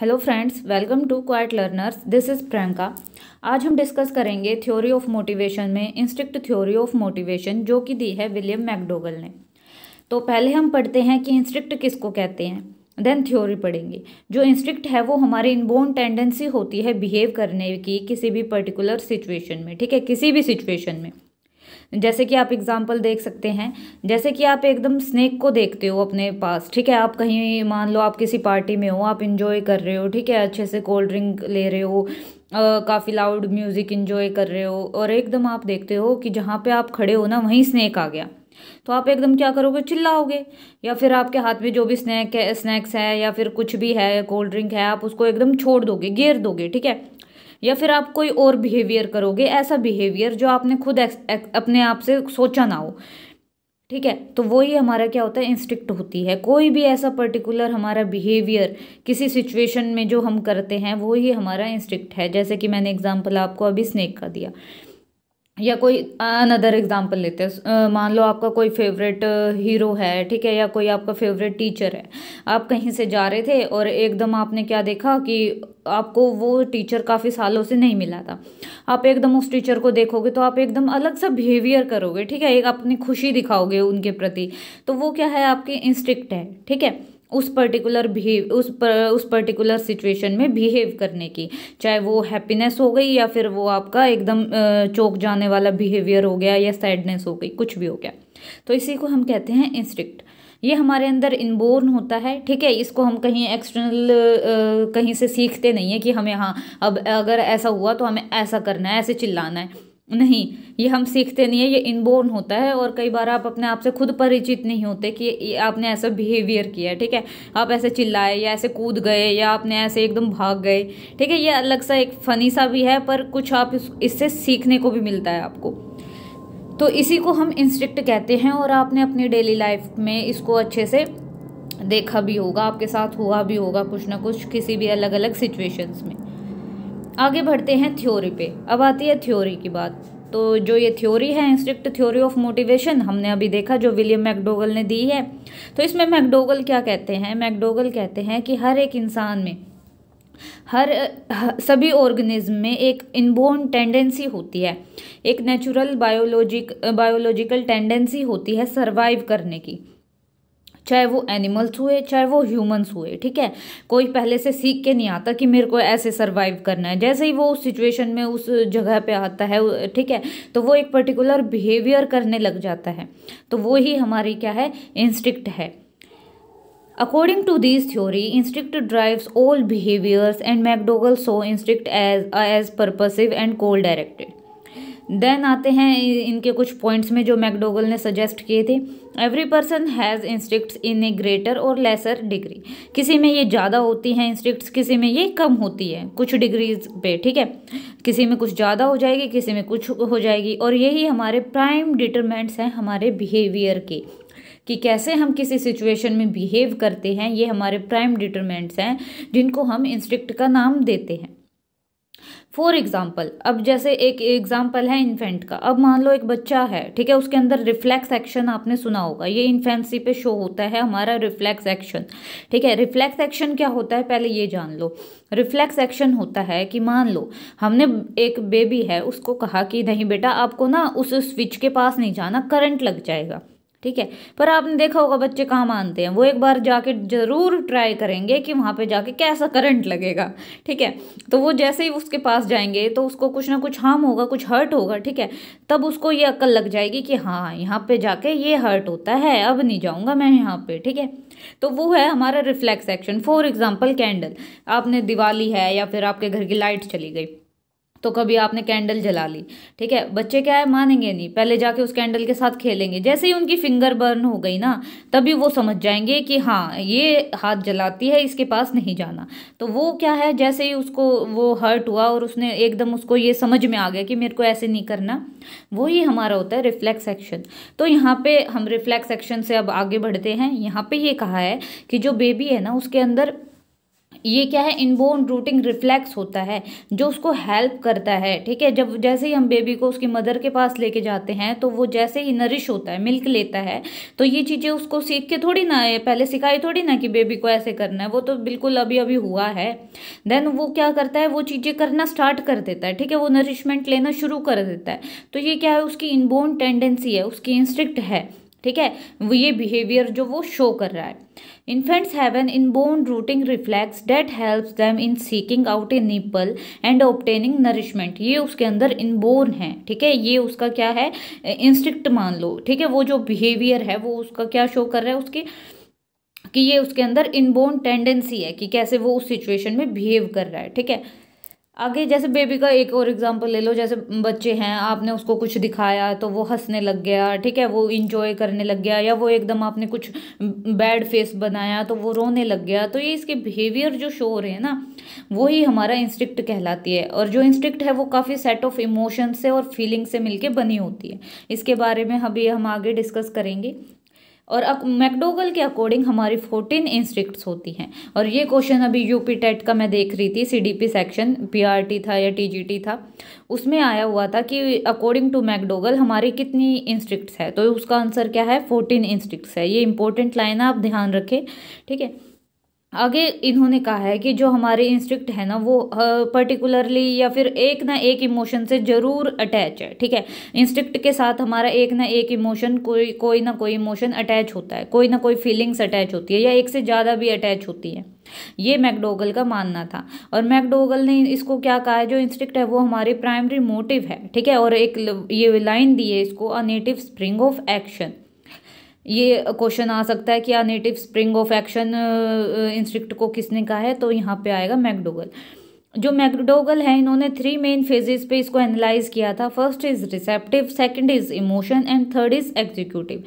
Hello friends welcome to quite learners this is Priyanka आज हम discuss करेंगे थ्योरी ऑफ मोटिवेशन में इंस्ट्रिक्ट थ्योरी ऑफ मोटिवेशन जो कि दी है विलियम मैकडोगल ने तो पहले हम पढ़ते हैं कि इंस्ट्रिक्ट किसको कहते हैं देन थ्योरी पढ़ेंगे जो इंस्ट्रिक्ट है वो हमारी इनबोर्न टेंडेंसी होती है बिहेव करने की किसी भी पर्टिकुलर सिचुएशन में ठीक है किसी भी सिचुएशन में जैसे कि आप एग्ज़ाम्पल देख सकते हैं जैसे कि आप एकदम स्नेक को देखते हो अपने पास ठीक है आप कहीं मान लो आप किसी पार्टी में हो आप इंजॉय कर रहे हो ठीक है अच्छे से कोल्ड ड्रिंक ले रहे हो काफ़ी लाउड म्यूज़िक इंजॉय कर रहे हो और एकदम आप देखते हो कि जहाँ पे आप खड़े हो ना वहीं स्नैक आ गया तो आप एकदम क्या करोगे चिल्लाओगे या फिर आपके हाथ में जो भी स्नैक है स्नैक्स है या फिर कुछ भी है कोल्ड ड्रिंक है आप उसको एकदम छोड़ दोगे गेर दोगे ठीक है या फिर आप कोई और बिहेवियर करोगे ऐसा बिहेवियर जो आपने खुद एक, एक, अपने आप से सोचा ना हो ठीक है तो वही हमारा क्या होता है इंस्टिक्ट होती है कोई भी ऐसा पर्टिकुलर हमारा बिहेवियर किसी सिचुएशन में जो हम करते हैं वही हमारा इंस्टिक्ट है जैसे कि मैंने एग्जांपल आपको अभी स्नेक का दिया या कोई अनदर एग्जांपल लेते हैं मान लो आपका कोई फेवरेट हीरो है ठीक है या कोई आपका फेवरेट टीचर है आप कहीं से जा रहे थे और एकदम आपने क्या देखा कि आपको वो टीचर काफ़ी सालों से नहीं मिला था आप एकदम उस टीचर को देखोगे तो आप एकदम अलग सा बिहेवियर करोगे ठीक है एक अपनी खुशी दिखाओगे उनके प्रति तो वो क्या है आपकी इंस्टिक्ट है ठीक है उस पर्टिकुलर बिहेव उस पर उस पर्टिकुलर सिचुएशन में बिहेव करने की चाहे वो हैप्पीनेस हो गई या फिर वो आपका एकदम चौक जाने वाला बिहेवियर हो गया या सैडनेस हो गई कुछ भी हो गया तो इसी को हम कहते हैं इंस्टिक्ट ये हमारे अंदर इनबोर्न होता है ठीक है इसको हम कहीं एक्सटर्नल कहीं से सीखते नहीं है कि हमें हाँ अब अगर ऐसा हुआ तो हमें ऐसा करना है ऐसे चिल्लाना है नहीं ये हम सीखते नहीं है ये इनबोर्न होता है और कई बार आप अपने आप से खुद परिचित नहीं होते कि आपने ऐसा बिहेवियर किया है ठीक है आप ऐसे चिल्लाए या ऐसे कूद गए या आपने ऐसे एकदम भाग गए ठीक है ये अलग सा एक फ़नी सा भी है पर कुछ आप इससे सीखने को भी मिलता है आपको तो इसी को हम इंस्ट्रिक्ट कहते हैं और आपने अपनी डेली लाइफ में इसको अच्छे से देखा भी होगा आपके साथ हुआ भी होगा कुछ ना कुछ किसी भी अलग अलग सिचुएशंस में आगे बढ़ते हैं थ्योरी पे अब आती है थ्योरी की बात तो जो ये थ्योरी है इंस्ट्रिक्ट थ्योरी ऑफ मोटिवेशन हमने अभी देखा जो विलियम मैकडोगल ने दी है तो इसमें मैकडोगल क्या कहते हैं मैकडोगल कहते हैं कि हर एक इंसान में हर सभी ऑर्गेनिज्म में एक इनबोर्न टेंडेंसी होती है एक नेचुरल बायोलॉजिक बायोलॉजिकल टेंडेंसी होती है सर्वाइव करने की चाहे वो एनिमल्स हुए चाहे वो ह्यूमंस हुए ठीक है कोई पहले से सीख के नहीं आता कि मेरे को ऐसे सर्वाइव करना है जैसे ही वो उस सिचुएशन में उस जगह पे आता है ठीक है तो वो एक पर्टिकुलर बिहेवियर करने लग जाता है तो वो ही हमारी क्या है इंस्टिक्ट है according to this theory instinct drives all behaviours and McDougall so instinct as as purposive and goal directed then आते हैं इनके कुछ पॉइंट्स में जो मैकडोगल ने सजेस्ट किए थे every person has instinct in a greater और लेसर डिग्री किसी में ये ज़्यादा होती हैं इंस्टिक्ट किसी में ये कम होती है कुछ डिग्रीज पे ठीक है किसी में कुछ ज़्यादा हो जाएगी किसी में कुछ हो जाएगी और यही हमारे प्राइम डिटरमेंट्स हैं हमारे बिहेवियर के कि कैसे हम किसी सिचुएशन में बिहेव करते हैं ये हमारे प्राइम डिटरमेंट्स हैं जिनको हम इंस्टिक्ट का नाम देते हैं फॉर एग्जाम्पल अब जैसे एक एग्जाम्पल है इन्फेंट का अब मान लो एक बच्चा है ठीक है उसके अंदर रिफ्लेक्स एक्शन आपने सुना होगा ये इन्फेंसी पे शो होता है हमारा रिफ्लेक्स एक्शन ठीक है रिफ्लेक्स एक्शन क्या होता है पहले ये जान लो रिफ्लेक्स एक्शन होता है कि मान लो हमने एक बेबी है उसको कहा कि नहीं बेटा आपको ना उस स्विच के पास नहीं जाना करंट लग जाएगा ठीक है पर आपने देखा होगा बच्चे कहाँ मानते हैं वो एक बार जाके ज़रूर ट्राई करेंगे कि वहाँ पे जाके कैसा करंट लगेगा ठीक है तो वो जैसे ही उसके पास जाएंगे तो उसको कुछ ना कुछ हार्म होगा कुछ हर्ट होगा ठीक है तब उसको ये अक्ल लग जाएगी कि हाँ यहाँ पे जाके ये हर्ट होता है अब नहीं जाऊँगा मैं यहाँ पर ठीक है तो वो है हमारा reflex action for example candle आपने दिवाली है या फिर आपके घर की लाइट चली गई तो कभी आपने कैंडल जला ली ठीक है बच्चे क्या है मानेंगे नहीं पहले जाके उस कैंडल के साथ खेलेंगे जैसे ही उनकी फिंगर बर्न हो गई ना तभी वो समझ जाएंगे कि हाँ ये हाथ जलाती है इसके पास नहीं जाना तो वो क्या है जैसे ही उसको वो हर्ट हुआ और उसने एकदम उसको ये समझ में आ गया कि मेरे को ऐसे नहीं करना वो ही हमारा होता है रिफ्लेक्स एक्शन तो यहाँ पर हम रिफ्लेक्स एक्शन से अब आगे बढ़ते हैं यहाँ पर ये कहा है कि जो बेबी है ना उसके अंदर ये क्या है इनबोन रूटिंग रिफ्लेक्स होता है जो उसको हेल्प करता है ठीक है जब जैसे ही हम बेबी को उसकी मदर के पास लेके जाते हैं तो वो जैसे ही नरिश होता है मिल्क लेता है तो ये चीज़ें उसको सीख के थोड़ी ना पहले सिखाई थोड़ी ना कि बेबी को ऐसे करना है वो तो बिल्कुल अभी अभी हुआ है देन वो क्या करता है वो चीज़ें करना स्टार्ट कर देता है ठीक है वो नरिशमेंट लेना शुरू कर देता है तो ये क्या है उसकी इनबोन टेंडेंसी है उसकी इंस्टिक्ट है ठीक है वो ये बिहेवियर जो वो शो कर रहा है infants have inborn rooting reflex that helps them in seeking out a nipple and obtaining nourishment ये उसके अंदर इनबोर्न है ठीक है ये उसका क्या है इंस्टिक्ट मान लो ठीक है वो जो बिहेवियर है वो उसका क्या शो कर रहा है उसकी कि ये उसके अंदर इनबोर्न टेंडेंसी है कि कैसे वो उस सिचुएशन में बिहेव कर रहा है ठीक है आगे जैसे बेबी का एक और एग्जांपल ले लो जैसे बच्चे हैं आपने उसको कुछ दिखाया तो वो हंसने लग गया ठीक है वो इंजॉय करने लग गया या वो एकदम आपने कुछ बैड फेस बनाया तो वो रोने लग गया तो ये इसके बिहेवियर जो शो हो रहे हैं ना वो ही हमारा इंस्टिक्ट कहलाती है और जो इंस्टिक्ट है वो काफ़ी सेट ऑफ इमोशन से और फीलिंग से मिलके बनी होती है इसके बारे में अभी हम आगे डिस्कस करेंगे और मैकडोगल के अकॉर्डिंग हमारी फोर्टीन इंस्ट्रिक्ट्स होती हैं और ये क्वेश्चन अभी यूपी टेट का मैं देख रही थी सीडीपी सेक्शन पीआरटी था या टीजीटी था उसमें आया हुआ था कि अकॉर्डिंग टू मैकडोगल हमारी कितनी इंस्ट्रिक्ट्स है तो उसका आंसर क्या है फोर्टीन इंस्ट्रिक्ट्स है ये इंपॉर्टेंट लाइन है आप ध्यान रखें ठीक है आगे इन्होंने कहा है कि जो हमारे इंस्टिक्ट है ना वो पर्टिकुलरली या फिर एक ना एक इमोशन से ज़रूर अटैच है ठीक है इंस्टिक्ट के साथ हमारा एक ना एक इमोशन कोई कोई ना कोई इमोशन अटैच होता है कोई ना कोई फीलिंग्स अटैच होती है या एक से ज़्यादा भी अटैच होती है ये मैकडोगल का मानना था और मैकडोगल ने इसको क्या कहा है जो इंस्टिक्ट है वो हमारी प्राइमरी मोटिव है ठीक है और एक ये लाइन दी है इसको a native spring of action ये क्वेश्चन आ सकता है कि a native spring of action instinct को किसने कहा है तो यहाँ पे आएगा मैकडोगल जो मैकडोगल है इन्होंने थ्री मेन फेजेस पे इसको एनालाइज किया था first is receptive second is emotion and third is executive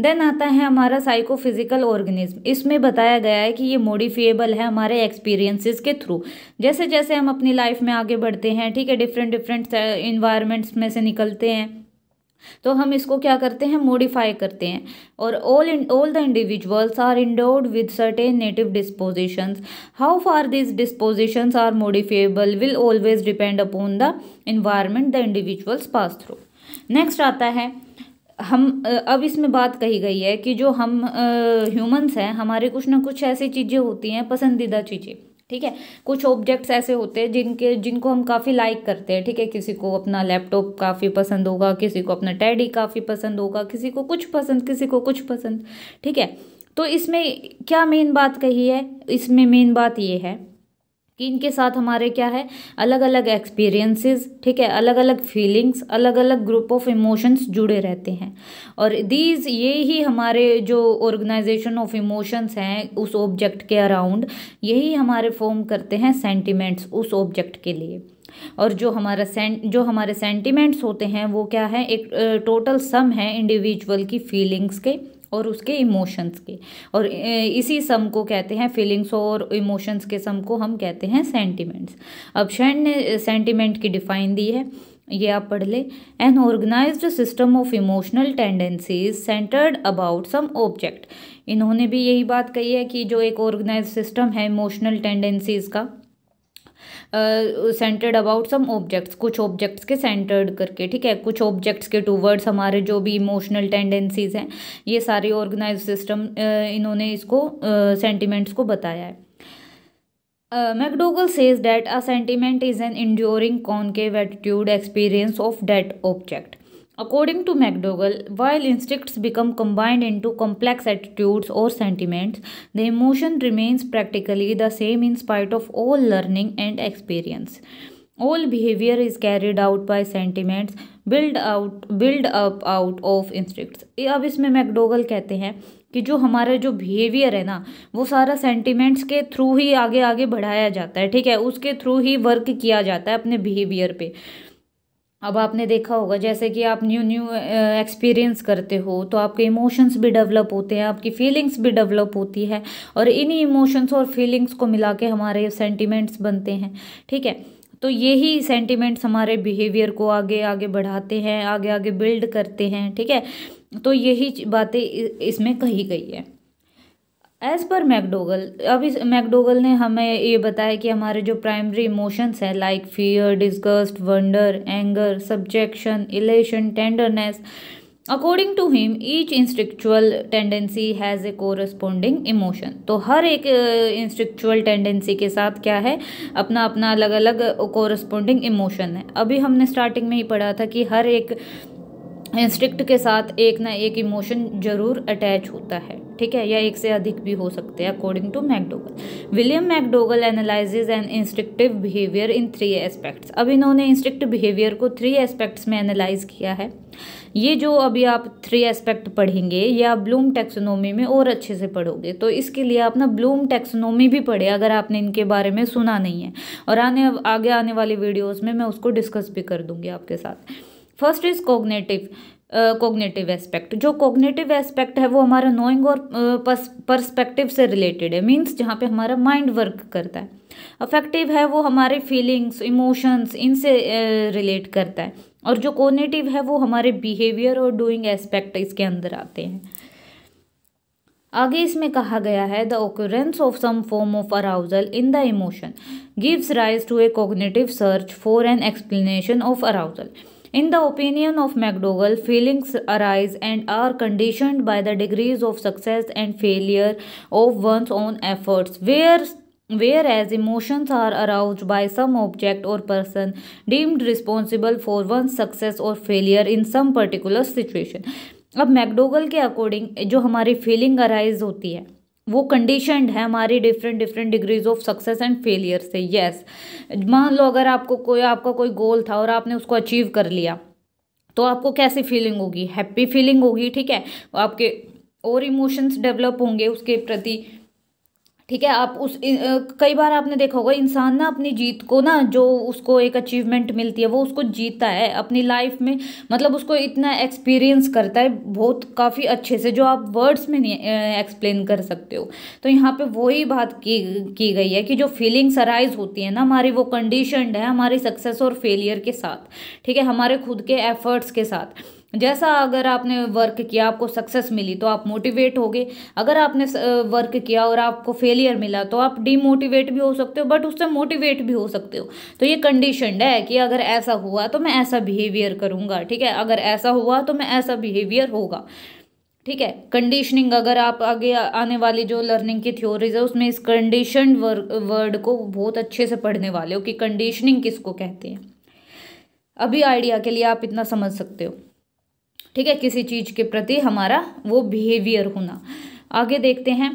then आता है हमारा साइकोफिजिकल ऑर्गेनिज्म इसमें बताया गया है कि ये मॉडिफिएबल है हमारे एक्सपीरियंसेस के थ्रू जैसे जैसे हम अपनी लाइफ में आगे बढ़ते हैं ठीक है डिफरेंट डिफरेंट इन्वायरमेंट्स में से निकलते हैं तो हम इसको क्या करते हैं मॉडिफाई करते हैं और all all the individuals are endowed with certain native dispositions how far this dispositions are modifiable will always depend upon the environment the individuals pass through next आता है हम अब इसमें बात कही गई है कि जो हम ह्यूमंस हैं हमारे कुछ ना कुछ ऐसी चीज़ें होती हैं पसंदीदा चीज़ें ठीक है कुछ ऑब्जेक्ट्स ऐसे होते हैं जिनके जिनको हम काफ़ी लाइक करते हैं ठीक है किसी को अपना लैपटॉप काफ़ी पसंद होगा किसी को अपना टैडी काफ़ी पसंद होगा किसी को कुछ पसंद किसी को कुछ पसंद ठीक है तो इसमें क्या मेन बात कही है इसमें मेन बात ये है कि इनके साथ हमारे क्या है अलग अलग एक्सपीरियंसेस ठीक है अलग अलग फीलिंग्स अलग अलग ग्रुप ऑफ इमोशंस जुड़े रहते हैं और दीज ये ही हमारे जो ऑर्गेनाइजेशन ऑफ इमोशंस हैं उस ऑब्जेक्ट के अराउंड यही हमारे फॉर्म करते हैं सेंटिमेंट्स उस ऑब्जेक्ट के लिए और जो हमारा सेंट जो हमारे सेंटिमेंट्स होते हैं वो क्या है एक टोटल सम है इंडिविजुअल की फीलिंग्स के और उसके इमोशंस के और इसी सम को कहते हैं फीलिंग्स और इमोशंस के सम को हम कहते हैं सेंटिमेंट्स अब शैन ने सेंटिमेंट की डिफाइन दी है ये आप पढ़ लें an organise system of emotional tendencies centred about some object इन्होंने भी यही बात कही है कि जो एक ऑर्गेनाइज सिस्टम है इमोशनल टेंडेंसीज का सेंटर्ड अबाउट सम ऑब्जेक्ट्स कुछ ऑब्जेक्ट्स के सेंटर्ड करके ठीक है कुछ ऑब्जेक्ट्स के टूवर्ड्स हमारे जो भी इमोशनल टेंडेंसीज हैं ये सारे ऑर्गेनाइज सिस्टम इन्होंने इसको सेंटिमेंट्स को बताया है McDougall says that a sentiment is an enduring con concave attitude experience of that object According to McDougall, while instincts become combined into complex attitudes or sentiments, the emotion remains practically the same in spite of all learning and experience. All behavior is carried out by sentiments build out build up out of instincts. अब इसमें मैकडोगल कहते हैं कि जो हमारा जो behaviour है ना वो सारा सेंटिमेंट्स के थ्रू ही आगे आगे बढ़ाया जाता है ठीक है उसके थ्रू ही वर्क किया जाता है अपने बिहेवियर पे अब आपने देखा होगा जैसे कि आप न्यू न्यू एक्सपीरियंस करते हो तो आपके इमोशंस भी डेवलप होते हैं आपकी फीलिंग्स भी डेवलप होती है और इन्हीं इमोशंस और फीलिंग्स को मिला के हमारे सेंटिमेंट्स बनते हैं ठीक है तो यही सेंटिमेंट्स हमारे बिहेवियर को आगे आगे बढ़ाते हैं आगे आगे बिल्ड करते हैं ठीक है तो यही बातें इसमें कही गई है एज़ पर मैकडोगल अब इस मैकडोगल ने हमें ये बताया कि हमारे जो प्राइमरी इमोशंस हैं like fear disgust wonder anger subjection elation tenderness according to him each instinctual tendency has a corresponding emotion तो हर एक इंस्ट्रिक्चुअल टेंडेंसी के साथ क्या है अपना अपना अलग अलग कोरस्पोंडिंग इमोशन है अभी हमने स्टार्टिंग में ही पढ़ा था कि हर एक इंस्टिक्ट के साथ एक ना एक इमोशन जरूर अटैच होता है ठीक है या एक से अधिक भी हो सकते हैं according to McDougall William McDougall analyses and instinctive behaviour in three aspects अब इन्होंने इंस्ट्रिक्ट बिहेवियर को थ्री एस्पेक्ट्स में एनालाइज किया है ये जो अभी आप थ्री एस्पेक्ट पढ़ेंगे या ब्लूम टेक्सोनोमी में और अच्छे से पढ़ोगे तो इसके लिए आप ना ब्लूम टेक्सोनोमी भी पढ़े अगर आपने इनके बारे में सुना नहीं है और आने आगे आने वाली वीडियोज़ में मैं उसको डिस्कस भी कर दूँगी आपके साथ first is cognitive cognitive aspect जो कोग्नेटिव एस्पेक्ट है वो हमारा नोइंग और परस्पेक्टिव uh, से रिलेटेड है मीन्स जहाँ पे हमारा माइंड वर्क करता है अफेक्टिव है वो हमारे फीलिंग्स इमोशंस इनसे रिलेट uh, करता है और जो कोग्नेटिव है वो हमारे बिहेवियर और डूइंग एस्पेक्ट इसके अंदर आते हैं आगे इसमें कहा गया है the occurrence of some form of arousal in the emotion gives rise to a cognitive search for an explanation of arousal in the opinion of McDougall feelings arise and are condition by the degrees of success and failure of one's own efforts where where as emotions are arouse by some object or person deemed responsible for one's success or failure in some particular situation अब मैकडोगल के according जो हमारी feeling arise होती है वो condition है हमारी different different degrees of success and failure से यस मान लो अगर आपको कोई आपका कोई गोल था और आपने उसको अचीव कर लिया तो आपको कैसी फीलिंग होगी हैप्पी फीलिंग होगी ठीक है आपके और इमोशंस डेवलप होंगे उसके प्रति ठीक है आप उस कई बार आपने देखा होगा इंसान ना अपनी जीत को ना जो उसको एक अचीवमेंट मिलती है वो उसको जीतता है अपनी लाइफ में मतलब उसको इतना एक्सपीरियंस करता है बहुत काफ़ी अच्छे से जो आप वर्ड्स में नहीं एक्सप्लेन कर सकते हो तो यहाँ पे वही बात की की गई है कि जो फीलिंग्स अराइज होती है ना हमारी वो कंडीशनड है हमारी सक्सेस और फेलियर के साथ ठीक है हमारे खुद के एफर्ट्स के साथ जैसा अगर आपने वर्क किया आपको सक्सेस मिली तो आप मोटिवेट होगे अगर आपने वर्क किया और आपको फेलियर मिला तो आप डीमोटिवेट भी हो सकते हो बट उससे मोटिवेट भी हो सकते हो तो ये कंडीशन है कि अगर ऐसा हुआ तो मैं ऐसा बिहेवियर करूँगा ठीक है अगर ऐसा हुआ तो मैं ऐसा बिहेवियर होगा ठीक है कंडीशनिंग अगर आप आगे आने वाली जो लर्निंग की थ्योरीज है उसमें इस कंडीशन वर्ड को बहुत अच्छे से पढ़ने वाले हो कि कंडीशनिंग किसको कहते हैं अभी आइडिया के लिए आप इतना समझ सकते हो ठीक है किसी चीज़ के प्रति हमारा वो बिहेवियर होना आगे देखते हैं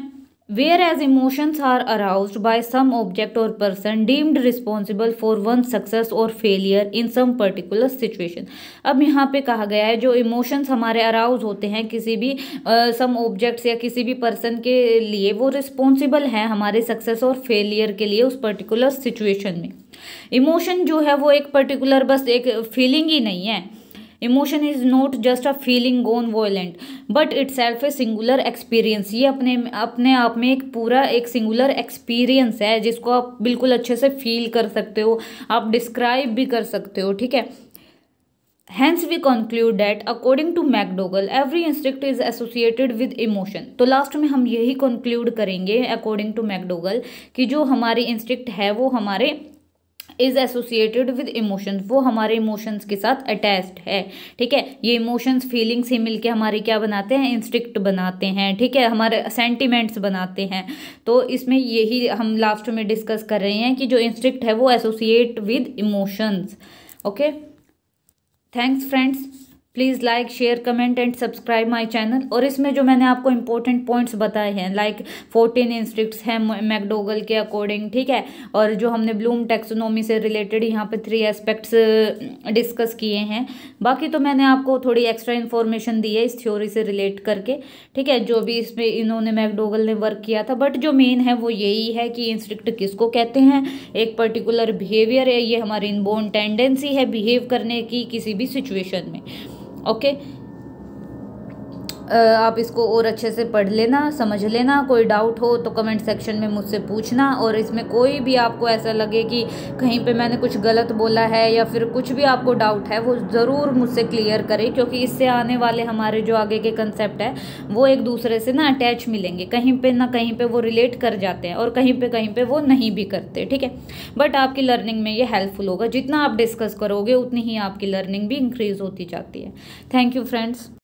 where as emotions are arouse by some object or person deemed responsible for one success or failure in some particular situation अब यहाँ पे कहा गया है जो इमोशंस हमारे अराउज होते हैं किसी भी सम uh, ऑब्जेक्ट्स या किसी भी पर्सन के लिए वो रिस्पॉन्सिबल हैं हमारे सक्सेस और फेलियर के लिए उस पर्टिकुलर सिचुएशन में इमोशन जो है वो एक पर्टिकुलर बस एक फीलिंग ही नहीं है emotion is not just a feeling gone violent but itself a singular experience ये अपने अपने आप में एक पूरा एक सिंगुलर एक्सपीरियंस है जिसको आप बिल्कुल अच्छे से फील कर सकते हो आप डिस्क्राइब भी कर सकते हो ठीक है hence we conclude that according to McDougall every instinct is associated with emotion तो लास्ट में हम यही कंक्लूड करेंगे अकॉर्डिंग टू मैकडोगल कि जो हमारी इंस्टिक्ट है वो हमारे इज़ एसोसिएटेड विद इमोशंस वो हमारे इमोशंस के साथ अटैच्ड है ठीक है ये इमोशंस फीलिंग्स ही मिलके हमारे क्या बनाते हैं इंस्टिक्ट बनाते हैं ठीक है हमारे सेंटिमेंट्स बनाते हैं तो इसमें यही हम लास्ट में डिस्कस कर रहे हैं कि जो इंस्टिक्ट है वो associate with emotions okay thanks friends please like share comment and subscribe my channel और इसमें जो मैंने आपको इंपॉर्टेंट पॉइंट्स बताए हैं लाइक फोर्टीन इंस्ट्रिक्ट्स हैं मैकडोगल के अकॉर्डिंग ठीक है और जो हमने ब्लूम टेक्सोनोमी से रिलेटेड यहाँ पे थ्री एस्पेक्ट्स डिस्कस किए हैं बाकी तो मैंने आपको थोड़ी एक्स्ट्रा इन्फॉर्मेशन दी है इस थ्योरी से रिलेट करके ठीक है जो भी इसमें इन्होंने मैकडोगल ने वर्क किया था बट जो मेन है वो यही है कि इंस्ट्रिक्ट किसको कहते हैं एक पर्टिकुलर बिहेवियर है ये हमारी इनबोर्न टेंडेंसी है बिहेव करने की किसी भी सिचुएशन में okay आप इसको और अच्छे से पढ़ लेना समझ लेना कोई डाउट हो तो कमेंट सेक्शन में मुझसे पूछना और इसमें कोई भी आपको ऐसा लगे कि कहीं पे मैंने कुछ गलत बोला है या फिर कुछ भी आपको डाउट है वो ज़रूर मुझसे क्लियर करें क्योंकि इससे आने वाले हमारे जो आगे के कंसेप्ट है वो एक दूसरे से ना अटैच मिलेंगे कहीं पर ना कहीं पर वो रिलेट कर जाते हैं और कहीं पर कहीं पर वो नहीं भी करते ठीक है बट आपकी लर्निंग में ये हेल्पफुल होगा जितना आप डिस्कस करोगे उतनी ही आपकी लर्निंग भी इंक्रीज़ होती जाती है थैंक यू फ्रेंड्स